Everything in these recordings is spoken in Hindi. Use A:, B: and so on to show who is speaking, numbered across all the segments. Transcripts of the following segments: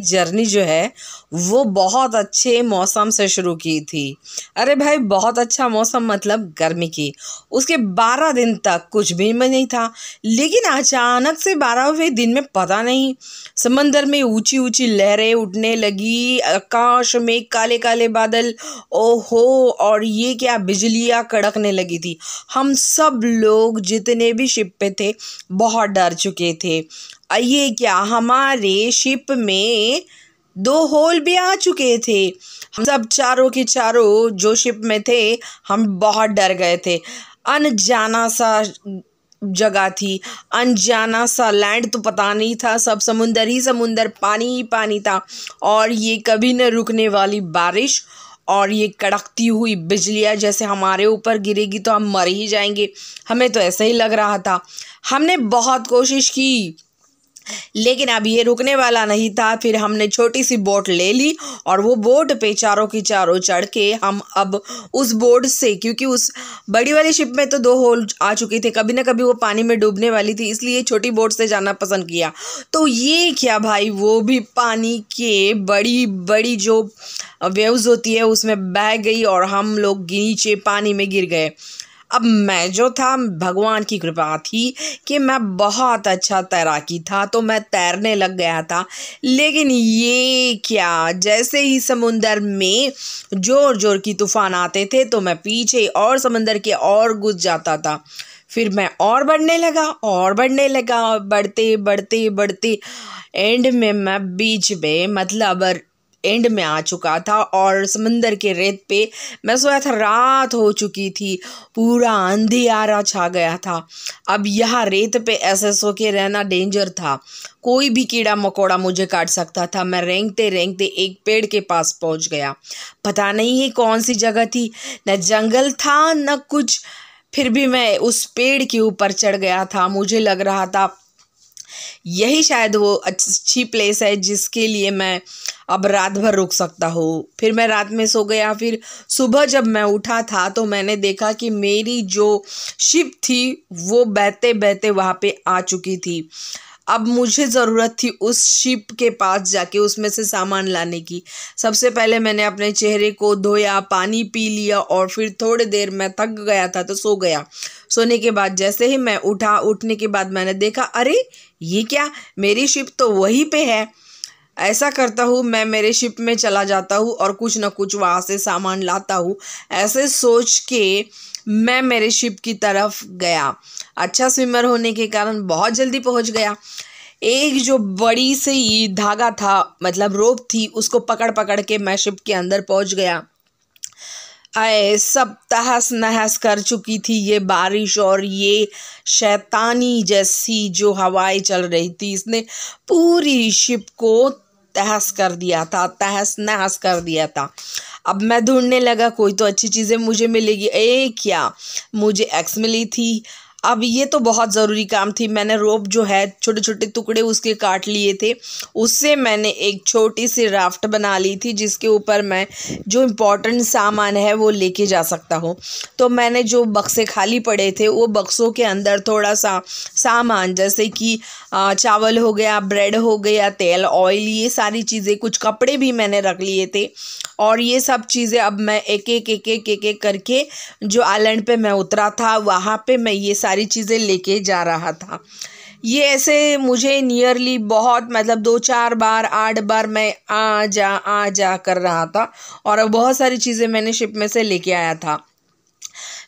A: की जर्नी जो है वो बहुत अच्छे मौसम से शुरू की थी अरे भाई बहुत अच्छा मौसम मतलब गर्मी की उसके बारह दिन तक कुछ भी नहीं था लेकिन अचानक से बारहवें दिन में पता नहीं समंदर में ऊंची ऊंची लहरें उठने लगी आकाश में काले काले बादल ओहो और ये क्या बिजलियाँ कड़कने लगी थी हम सब लोग जितने भी शिप पे थे बहुत डर चुके थे ये क्या हमारे शिप में दो होल भी आ चुके थे हम सब चारों के चारों जो शिप में थे हम बहुत डर गए थे अनजाना सा जगह थी अनजाना सा लैंड तो पता नहीं था सब समुंदर ही समुंदर पानी ही पानी था और ये कभी न रुकने वाली बारिश और ये कड़कती हुई बिजलियाँ जैसे हमारे ऊपर गिरेगी तो हम मर ही जाएंगे हमें तो ऐसा ही लग रहा था हमने बहुत कोशिश की लेकिन अब ये रुकने वाला नहीं था फिर हमने छोटी सी बोट ले ली और वो बोट पे चारों की चारों चढ़ के हम अब उस बोट से क्योंकि उस बड़ी वाली शिप में तो दो होल आ चुकी थे कभी ना कभी वो पानी में डूबने वाली थी इसलिए छोटी बोट से जाना पसंद किया तो ये क्या भाई वो भी पानी के बड़ी बड़ी जो वेव्स होती है उसमें बह गई और हम लोग नीचे पानी में गिर गए अब मैं जो था भगवान की कृपा थी कि मैं बहुत अच्छा तैराकी था तो मैं तैरने लग गया था लेकिन ये क्या जैसे ही समुंदर में ज़ोर ज़ोर की तूफ़ान आते थे तो मैं पीछे और समुंदर के और घुस जाता था फिर मैं और बढ़ने लगा और बढ़ने लगा बढ़ते बढ़ते बढ़ते एंड में मैं बीच में मतलब एंड में आ चुका था और समंदर के रेत पे मैं सोया था रात हो चुकी थी पूरा अंधेरा छा गया था अब यह रेत पे ऐसे सो के रहना डेंजर था कोई भी कीड़ा मकोड़ा मुझे काट सकता था मैं रेंगते रेंगते एक पेड़ के पास पहुँच गया पता नहीं है कौन सी जगह थी न जंगल था न कुछ फिर भी मैं उस पेड़ के ऊपर चढ़ गया था मुझे लग रहा था यही शायद वो अच्छी प्लेस है जिसके लिए मैं अब रात भर रुक सकता हूँ फिर मैं रात में सो गया फिर सुबह जब मैं उठा था तो मैंने देखा कि मेरी जो शिप थी वो बहते बहते वहाँ पे आ चुकी थी अब मुझे ज़रूरत थी उस शिप के पास जाके उसमें से सामान लाने की सबसे पहले मैंने अपने चेहरे को धोया पानी पी लिया और फिर थोड़ी देर मैं थक गया था तो सो गया सोने के बाद जैसे ही मैं उठा उठने के बाद मैंने देखा अरे ये क्या मेरी शिप तो वहीं पे है ऐसा करता हूँ मैं मेरे शिप में चला जाता हूँ और कुछ ना कुछ वहाँ से सामान लाता हूँ ऐसे सोच के मैं मेरे शिप की तरफ गया अच्छा स्विमर होने के कारण बहुत जल्दी पहुँच गया एक जो बड़ी सी धागा था मतलब रोप थी उसको पकड़ पकड़ के मैं शिप के अंदर पहुँच गया आए सब तहस नहस कर चुकी थी ये बारिश और ये शैतानी जैसी जो हवाएं चल रही थी इसने पूरी शिप को तहस कर दिया था तहस नहस कर दिया था अब मैं ढूंढने लगा कोई तो अच्छी चीज़ें मुझे मिलेगी ए क्या मुझे एक्स मिली थी अब ये तो बहुत ज़रूरी काम थी मैंने रोप जो है छोटे छोटे टुकड़े उसके काट लिए थे उससे मैंने एक छोटी सी राफ्ट बना ली थी जिसके ऊपर मैं जो इम्पोर्टेंट सामान है वो लेके जा सकता हूँ तो मैंने जो बक्से खाली पड़े थे वो बक्सों के अंदर थोड़ा सा सामान जैसे कि चावल हो गया ब्रेड हो गया तेल ऑयल ये सारी चीज़ें कुछ कपड़े भी मैंने रख लिए थे और ये सब चीज़ें अब मैं एक एक एक एक एक, करके जो आइलैंड पर मैं उतरा था वहाँ पर मैं ये सारी चीज़ें लेके जा रहा था ये ऐसे मुझे नियरली बहुत मतलब दो चार बार आठ बार मैं आ जा आ जा कर रहा था और बहुत सारी चीज़ें मैंने शिप में से लेके आया था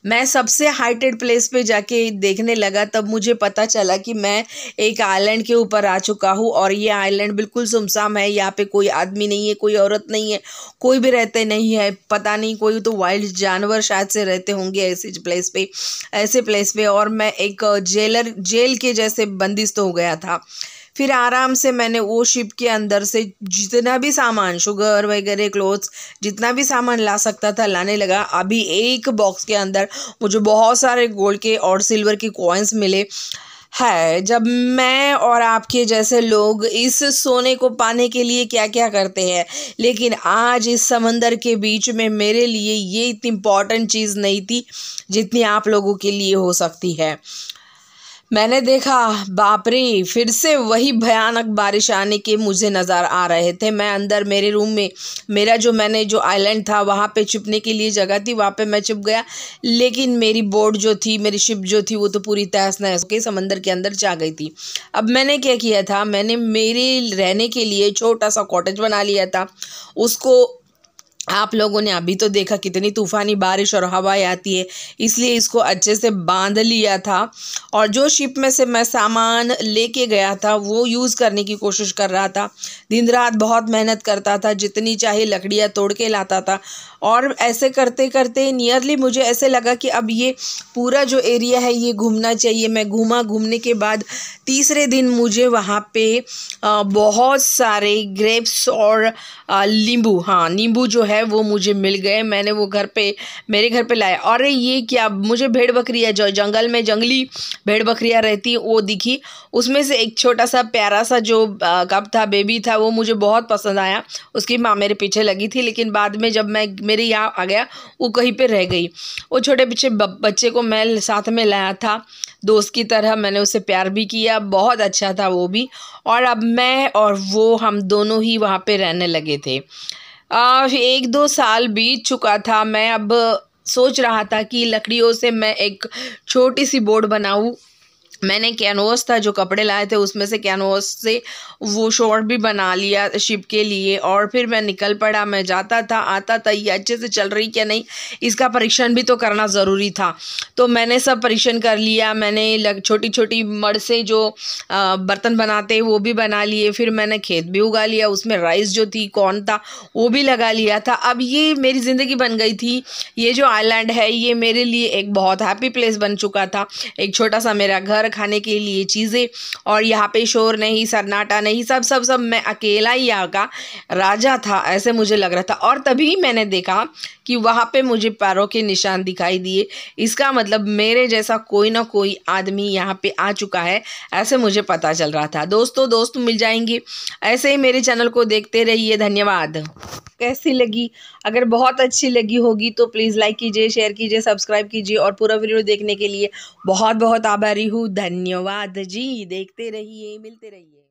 A: मैं सबसे हाइटेड प्लेस पे जाके देखने लगा तब मुझे पता चला कि मैं एक आइलैंड के ऊपर आ चुका हूँ और ये आइलैंड बिल्कुल सुमसाम है यहाँ पे कोई आदमी नहीं है कोई औरत नहीं है कोई भी रहते नहीं है पता नहीं कोई तो वाइल्ड जानवर शायद से रहते होंगे ऐसे प्लेस पे ऐसे प्लेस पे और मैं एक जेलर जेल के जैसे बंदिश तो हो गया था फिर आराम से मैंने वो शिप के अंदर से जितना भी सामान शुगर वगैरह क्लोथ्स जितना भी सामान ला सकता था लाने लगा अभी एक बॉक्स के अंदर मुझे बहुत सारे गोल्ड के और सिल्वर के कॉइन्स मिले है जब मैं और आपके जैसे लोग इस सोने को पाने के लिए क्या क्या करते हैं लेकिन आज इस समंदर के बीच में मेरे लिए ये इतनी इम्पॉर्टेंट चीज़ नहीं थी जितनी आप लोगों के लिए हो सकती है मैंने देखा बापरी फिर से वही भयानक बारिश आने के मुझे नज़र आ रहे थे मैं अंदर मेरे रूम में मेरा जो मैंने जो आइलैंड था वहाँ पे छिपने के लिए जगह थी वहाँ पे मैं छिप गया लेकिन मेरी बोट जो थी मेरी शिप जो थी वो तो पूरी तहस नहस के समंदर के अंदर जा गई थी अब मैंने क्या किया था मैंने मेरे रहने के लिए छोटा सा कॉटेज बना लिया था उसको आप लोगों ने अभी तो देखा कितनी तूफ़ानी बारिश और हवाएं आती है इसलिए इसको अच्छे से बांध लिया था और जो शिप में से मैं सामान लेके गया था वो यूज़ करने की कोशिश कर रहा था दिन रात बहुत मेहनत करता था जितनी चाहे लकड़ियाँ तोड़ के लाता था और ऐसे करते करते नियरली मुझे ऐसे लगा कि अब ये पूरा जो एरिया है ये घूमना चाहिए मैं घूमा घूमने के बाद तीसरे दिन मुझे वहाँ पर बहुत सारे ग्रेप्स और नींबू हाँ नींबू जो है है वो मुझे मिल गए मैंने वो घर पे मेरे घर पे लाया और ये क्या मुझे भेड़ बकरियाँ जो जंगल में जंगली भेड़ बकरियाँ रहती वो दिखी उसमें से एक छोटा सा प्यारा सा जो कप था बेबी था वो मुझे बहुत पसंद आया उसकी माँ मेरे पीछे लगी थी लेकिन बाद में जब मैं मेरे यहाँ आ गया वो कहीं पर रह गई वो छोटे पीछे बच्चे को मैं साथ में लाया था दोस्त की तरह मैंने उसे प्यार भी किया बहुत अच्छा था वो भी और अब मैं और वो हम दोनों ही वहाँ पे रहने लगे थे आ, एक दो साल बीत चुका था मैं अब सोच रहा था कि लकड़ियों से मैं एक छोटी सी बोर्ड बनाऊँ मैंने कैनवास था जो कपड़े लाए थे उसमें से कैनवास से वो शॉर्ट भी बना लिया शिप के लिए और फिर मैं निकल पड़ा मैं जाता था आता था ये अच्छे से चल रही क्या नहीं इसका परीक्षण भी तो करना ज़रूरी था तो मैंने सब परीक्षण कर लिया मैंने लग छोटी छोटी मड़ से जो बर्तन बनाते वो भी बना लिए फिर मैंने खेत भी उगा लिया उसमें राइस जो थी कॉर्न था वो भी लगा लिया था अब ये मेरी ज़िंदगी बन गई थी ये जो आईलैंड है ये मेरे लिए एक बहुत हैप्पी प्लेस बन चुका था एक छोटा सा मेरा घर खाने के लिए चीज़ें और यहाँ पे शोर नहीं सन्नाटा नहीं सब सब सब मैं अकेला ही यहाँ का राजा था ऐसे मुझे लग रहा था और तभी मैंने देखा कि वहाँ पे मुझे पैरों के निशान दिखाई दिए इसका मतलब मेरे जैसा कोई ना कोई आदमी यहाँ पे आ चुका है ऐसे मुझे पता चल रहा था दोस्तों दोस्त मिल जाएंगे ऐसे ही मेरे चैनल को देखते रहिए धन्यवाद कैसी लगी अगर बहुत अच्छी लगी होगी तो प्लीज़ लाइक कीजिए शेयर कीजिए सब्सक्राइब कीजिए और पूरा वीडियो देखने के लिए बहुत बहुत आभारी हूँ धन्यवाद जी देखते रहिए मिलते रहिए